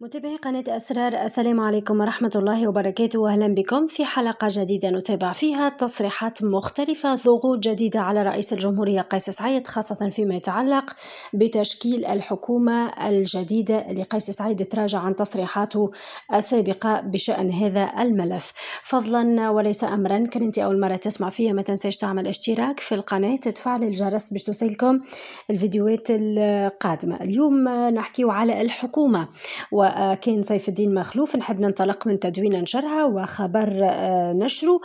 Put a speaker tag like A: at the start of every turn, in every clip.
A: متابعي قناة أسرار السلام عليكم ورحمة الله وبركاته أهلا بكم في حلقة جديدة نتابع فيها تصريحات مختلفة ضغوط جديدة على رئيس الجمهورية قيس سعيد خاصة فيما يتعلق بتشكيل الحكومة الجديدة لقيس سعيد تراجع عن تصريحاته السابقة بشأن هذا الملف فضلا وليس أمرا كان أنت أول مرة تسمع فيها ما تنساش تعمل اشتراك في القناة تفعل الجرس باش توصلكم الفيديوهات القادمة اليوم نحكيه على الحكومة و وكاين سيف الدين مخلوف نحب ننطلق من تدوين نشرها وخبر آه، نشره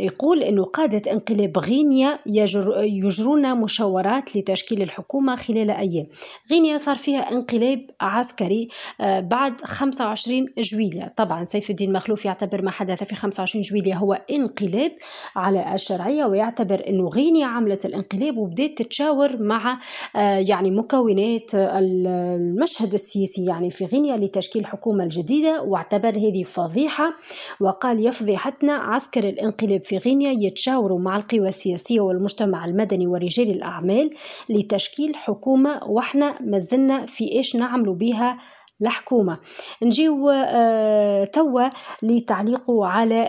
A: يقول أن قادة انقلاب غينيا يجرون مشاورات لتشكيل الحكومة خلال أيام غينيا صار فيها انقلاب عسكري آه، بعد 25 جويلية طبعا سيف الدين مخلوف يعتبر ما حدث في 25 جويلية هو انقلاب على الشرعية ويعتبر أنه غينيا عملت الانقلاب وبدأت تتشاور مع آه، يعني مكونات المشهد السياسي يعني في غينيا لتشكيل حكومة جديدة واعتبر هذه فضيحة وقال يفضحتنا عسكر الانقلاب في غينيا يتشاوروا مع القوى السياسية والمجتمع المدني ورجال الأعمال لتشكيل حكومة وإحنا مازلنا في إيش نعمل بها الحكومة نجيو آه، توا لتعليقه على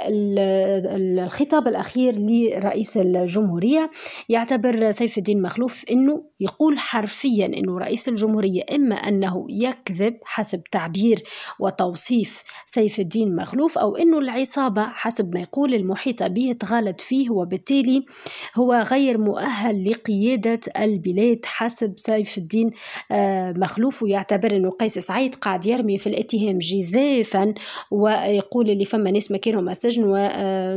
A: الخطاب الأخير لرئيس الجمهورية يعتبر سيف الدين مخلوف أنه يقول حرفيا أنه رئيس الجمهورية إما أنه يكذب حسب تعبير وتوصيف سيف الدين مخلوف أو أنه العصابة حسب ما يقول المحيطة به تغالت فيه وبالتالي هو غير مؤهل لقيادة البلاد حسب سيف الدين آه، مخلوف ويعتبر أنه قيس سعيد قاعد يرمي في الاتهام جزافا ويقول اللي فما ناس ما كانوا مسجن و آه،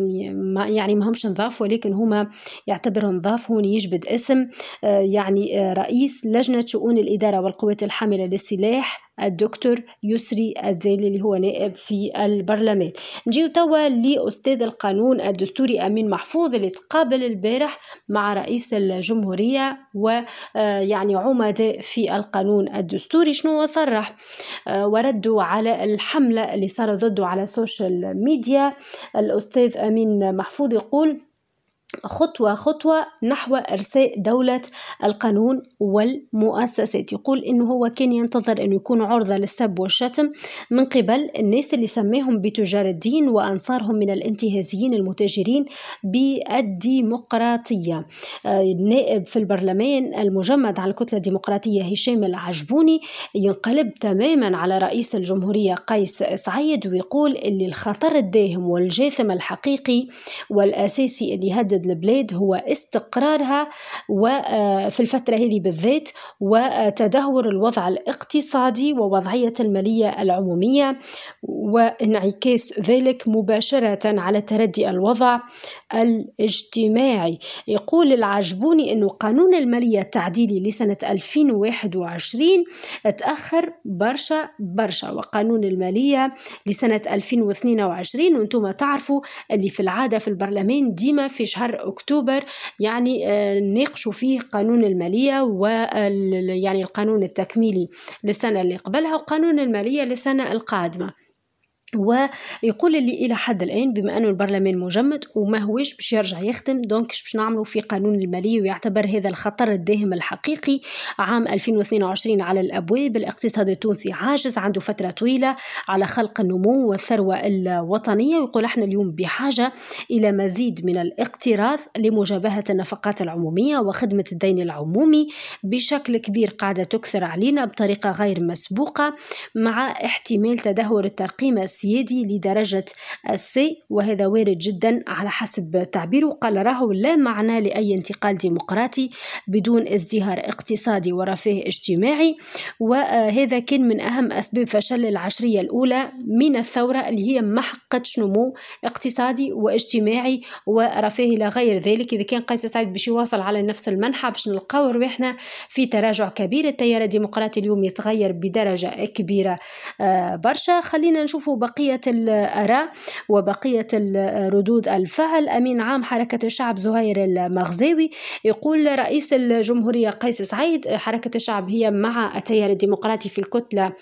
A: يعني ما همش نظاف ولكن هما يعتبرهم نظاف هون يجبد اسم آه، يعني آه، رئيس لجنة شؤون الإدارة والقوات الحاملة للسلاح الدكتور يسري الدالي اللي هو نائب في البرلمان نجيو توا لاستاذ القانون الدستوري امين محفوظ اللي تقابل البارح مع رئيس الجمهوريه ويعني آه، عمداء في القانون الدستوري شنو صرح آه، وردوا على الحمله اللي صارت ضده على السوشيال ميديا الاستاذ امين محفوظ يقول خطوة خطوة نحو إرساء دولة القانون والمؤسسات يقول أنه هو كان ينتظر أن يكون عرضة للسب والشتم من قبل الناس اللي سماهم بتجار الدين وأنصارهم من الانتهازيين المتاجرين بالديمقراطية آه، النائب في البرلمان المجمد على الكتلة الديمقراطية هشام العجبوني ينقلب تماما على رئيس الجمهورية قيس سعيد ويقول اللي الخطر الداهم والجاثم الحقيقي والأساسي اللي يهدد البلاد هو استقرارها وفي آه، الفترة هذه بالذات وتدهور الوضع الاقتصادي ووضعية المالية العمومية وانعكاس ذلك مباشرة على تردي الوضع الاجتماعي يقول العجبوني أنه قانون المالية التعديلي لسنة 2021 تأخر برشا برشا وقانون المالية لسنة 2022 وانتم تعرفوا اللي في العادة في البرلمان ديما في شهر أكتوبر يعني آه، نناقشوا فيه قانون المالية و يعني القانون التكميلي للسنة اللي قبلها وقانون المالية للسنة القادمة ويقول اللي الى حد الان بما انه البرلمان مجمد وما هوش باش يرجع يخدم دونك باش نعملوا في قانون الماليه ويعتبر هذا الخطر الداهم الحقيقي عام 2022 على الابواب الاقتصاد التونسي عاجز عنده فتره طويله على خلق النمو والثروه الوطنيه ويقول احنا اليوم بحاجه الى مزيد من الاقتراض لمجابهه النفقات العموميه وخدمه الدين العمومي بشكل كبير قاعده تكثر علينا بطريقه غير مسبوقه مع احتمال تدهور الترقيم السياسي السيادي لدرجة السي وهذا وارد جدا على حسب تعبيره قال راه لا معنى لأي انتقال ديمقراطي بدون ازدهار اقتصادي ورفاه اجتماعي وهذا كان من أهم أسباب فشل العشرية الأولى من الثورة اللي هي ما حققتش نمو اقتصادي واجتماعي ورفاه إلى غير ذلك إذا كان قيس سعيد باش يواصل على نفس المنحة باش نلقاو رواحنا في تراجع كبير التيار الديمقراطي اليوم يتغير بدرجة كبيرة آه، برشا خلينا نشوفوا بقية الآراء وبقية ردود الفعل أمين عام حركة الشعب زهير المغزاوي يقول رئيس الجمهورية قيس سعيد حركة الشعب هي مع التيار الديمقراطي في الكتلة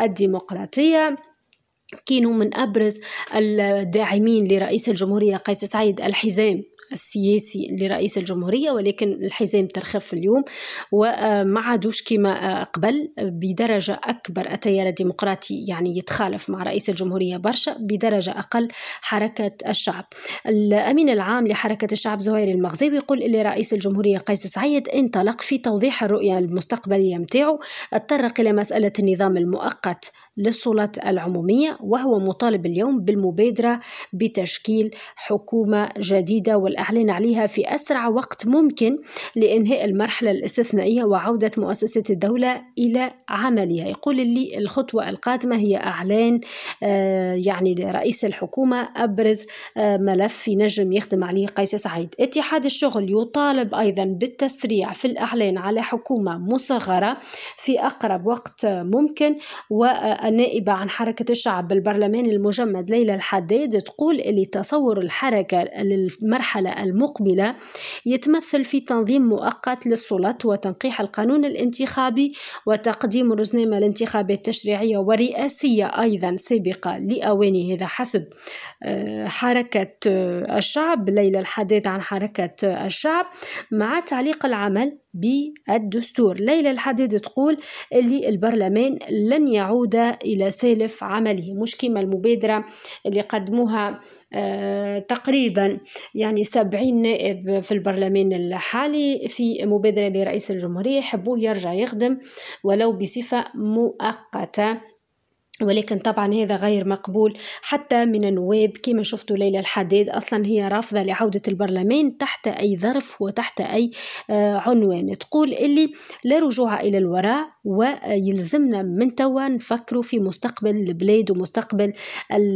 A: الديمقراطية كانوا من أبرز الداعمين لرئيس الجمهورية قيس سعيد الحزام السياسي لرئيس الجمهورية ولكن الحزام ترخف اليوم وما عادوش كما قبل بدرجة أكبر التيار الديمقراطي يعني يتخالف مع رئيس الجمهورية برشا بدرجة أقل حركة الشعب الأمين العام لحركة الشعب زهير المغزاوي يقول اللي رئيس الجمهورية قيس سعيد انطلق في توضيح الرؤية المستقبلية متاعه اتطرق إلى مسألة النظام المؤقت للسلطة العمومية وهو مطالب اليوم بالمبادرة بتشكيل حكومة جديدة والإعلان عليها في أسرع وقت ممكن لإنهاء المرحلة الاستثنائية وعودة مؤسسة الدولة إلى عملها يقول اللي الخطوة القادمة هي أعلان آه، يعني لرئيس الحكومة أبرز آه، ملف ينجم يخدم عليه قيس سعيد اتحاد الشغل يطالب أيضا بالتسريع في الإعلان على حكومة مصغرة في أقرب وقت ممكن والنائبة عن حركة الشعب بالبرلمان البرلمان المجمد ليلى الحداد تقول اللي تصور الحركة للمرحلة المقبلة يتمثل في تنظيم مؤقت للسلط وتنقيح القانون الانتخابي وتقديم رزنامة الانتخابات التشريعية ورئاسية أيضا سابقة لأواني هذا حسب آه، حركة آه، الشعب ليلى الحداد عن حركة الشعب مع تعليق العمل بالدستور ليلى الحديد تقول اللي البرلمان لن يعود إلى سالف عمله مش كما المبادرة اللي قدموها آه تقريبا يعني سبعين نائب في البرلمان الحالي في مبادرة لرئيس الجمهورية يحبوه يرجع يخدم ولو بصفة مؤقتة ولكن طبعا هذا غير مقبول حتى من النواب كما شفتوا ليلى الحديد اصلا هي رافضه لعوده البرلمان تحت اي ظرف وتحت اي آه، عنوان تقول اللي لا رجوع الى الوراء ويلزمنا من توا نفكروا في مستقبل البلاد ومستقبل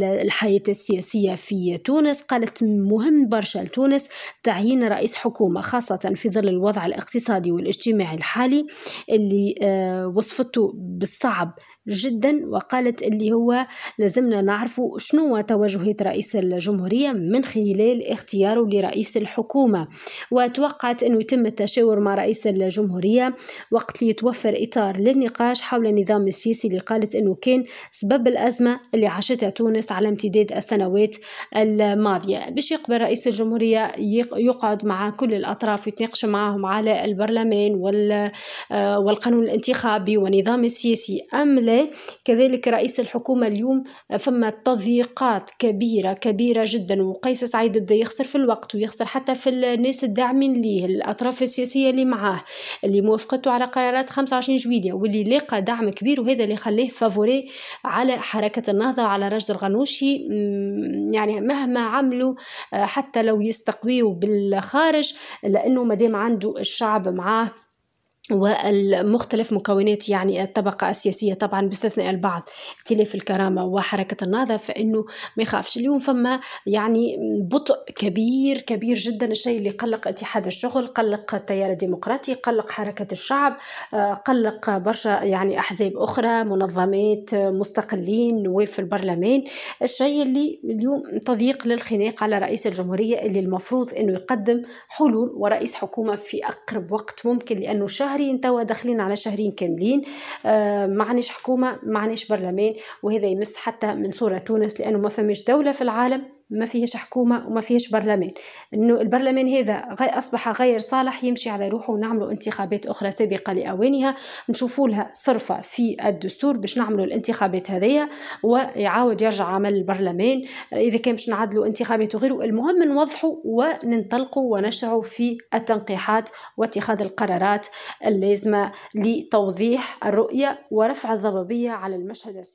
A: الحياه السياسيه في تونس قالت مهم برشا لتونس تعيين رئيس حكومه خاصه في ظل الوضع الاقتصادي والاجتماعي الحالي اللي آه، وصفته بالصعب جدا وقالت اللي هو لازمنا نعرفوا شنو توجهات رئيس الجمهورية من خلال اختياره لرئيس الحكومة وتوقعت أنه يتم التشاور مع رئيس الجمهورية وقت ليتوفر إطار للنقاش حول النظام السياسي اللي قالت أنه كان سبب الأزمة اللي عاشتها تونس على امتداد السنوات الماضية باش يقبل رئيس الجمهورية يقعد مع كل الأطراف ويتناقش معهم على البرلمان والقانون الانتخابي والنظام السياسي أم لا كذلك رئيس الحكومة اليوم آه، فما تضييقات كبيرة كبيرة جدا وقيس سعيد بدا يخسر في الوقت ويخسر حتى في الناس الداعمين ليه الأطراف السياسية اللي معاه اللي موافقته على قرارات 25 جويلية واللي لاقى دعم كبير وهذا اللي خلاه فافوري على حركة النهضة وعلى رشد الغنوشي يعني مهما عملوا آه، حتى لو يستقويه بالخارج لأنه مدام عنده الشعب معاه والمختلف مكونات يعني الطبقة السياسية طبعا باستثناء البعض ائتلاف الكرامة وحركة النهضة فإنه ما يخافش اليوم فما يعني بطء كبير كبير جدا الشيء اللي قلق اتحاد الشغل قلق التيار الديمقراطي قلق حركة الشعب آه، قلق برشا يعني أحزاب أخرى منظمات آه، مستقلين نواب في البرلمان الشيء اللي اليوم تضييق للخناق على رئيس الجمهورية اللي المفروض أنه يقدم حلول ورئيس حكومة في أقرب وقت ممكن لأنه شهر شهرين توا داخلين على شهرين كاملين آه، ما عنيش حكومه ما عنيش برلمان وهذا يمس حتى من صوره تونس لانه ما فماش دوله في العالم ما فيهش حكومة وما فيهش برلمان إنه البرلمان هذا غي أصبح غير صالح يمشي على روحه ونعملوا انتخابات أخرى سابقة لأوانها نشوفوا لها صرفة في الدستور باش نعملوا الانتخابات هذية ويعاود يرجع عمل البرلمان إذا كان باش نعدلوا انتخابات وغيره المهم نوضحوا وننطلقوا ونشعوا في التنقيحات واتخاذ القرارات اللازمة لتوضيح الرؤية ورفع الضبابية على المشهد السياسي